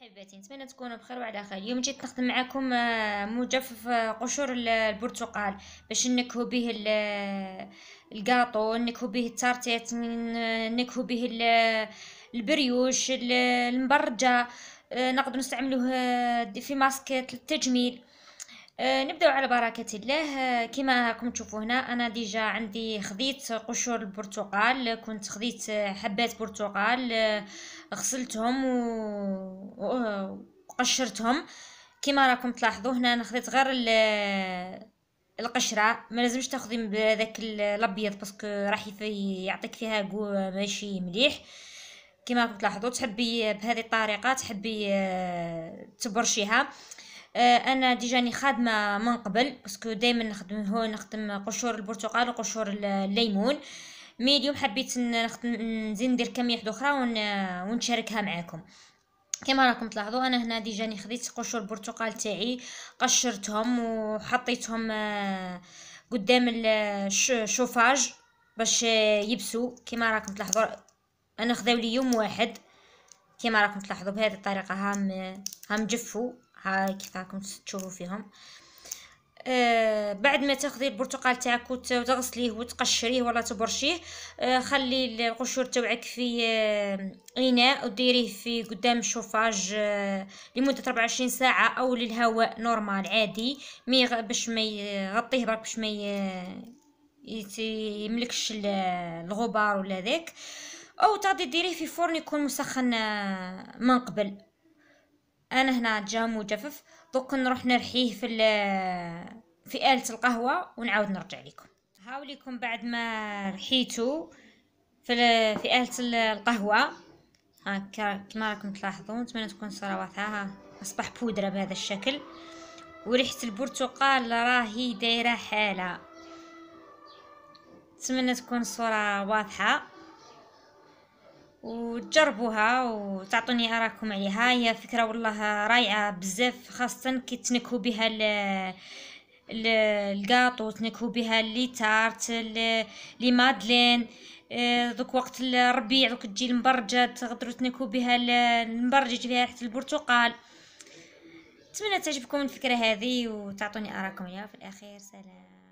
محبتي نتمنى تكونوا بخير وعلى خير اليوم جيت نخدم معكم آه، مجفف قشور البرتقال باش نكهو به الكاطو نكهو به التارتيت نكهو به البريوش المبرجه آه، نقدر نستعملوه آه، في ماسك للتجميل آه، نبداو على بركه الله آه، كما راكم تشوفوا هنا انا ديجا عندي خديت قشور البرتقال كنت خديت حبات برتقال آه، غسلتهم وقشرتهم كما راكم تلاحظوا هنا انا خديت غير القشره ما لازمش تاخذي بهذاك الابيض باسكو راح يعطيك فيها جو ماشي مليح كما راكم تلاحظوا تحبي بهذه الطريقه تحبي تبرشيها آه، انا ديجاني خادمه من قبل باسكو دائما نخدم هو نخدم قشور البرتقال وقشور الليمون مي اليوم حبيت نخدم نزيد ندير كميه وحده اخرى ونشاركها معاكم كما راكم تلاحظوا انا هنا ديجاني خديت قشور البرتقال تاعي قشرتهم وحطيتهم آه، قدام الشوفاج باش آه، يبسو كما راكم تلاحظوا انا خذاولي لي يوم واحد كما راكم تلاحظوا بهذه الطريقه هام هام جفوا هاي كيف راكم تشوفوا فيهم آه، بعد ما تاخذي البرتقال تاعك وتغسليه وتقشريه ولا تبرشيه آه، خلي القشور تاعك في آه، اناء وديريه في قدام الشوفاج لمده 24 ساعه او للهواء نورمال عادي مي باش ما يغطيه برك باش ما يملكش الغبار ولا ذاك او تغدي ديريه في فرن يكون مسخن من قبل انا هنا جام وجفف دوك نروح نرحيه في في آلة القهوة ونعاود نرجع لكم هاو ليكم بعد ما رحيتو في في آلة القهوة هاكا كما راكم تلاحظون نتمنى تكون الصوره واضحة اصبح بودرة بهذا الشكل وريحة البرتقال راهي دايرة حالة نتمنى تكون الصورة واضحة وتجربوها وتعطوني اراكم عليها هي فكره والله رايعه بزاف خاصه كي تنكهوا بها الكاطو تنكهوا بها لي تارت لي مادلين آه، دوك وقت الربيع دوك تجي المبرجه تقدروا تنكهوا بها المبرجه فيها ريحه البرتقال نتمنى تعجبكم الفكره هذه وتعطوني اراكم عليها في الاخير سلام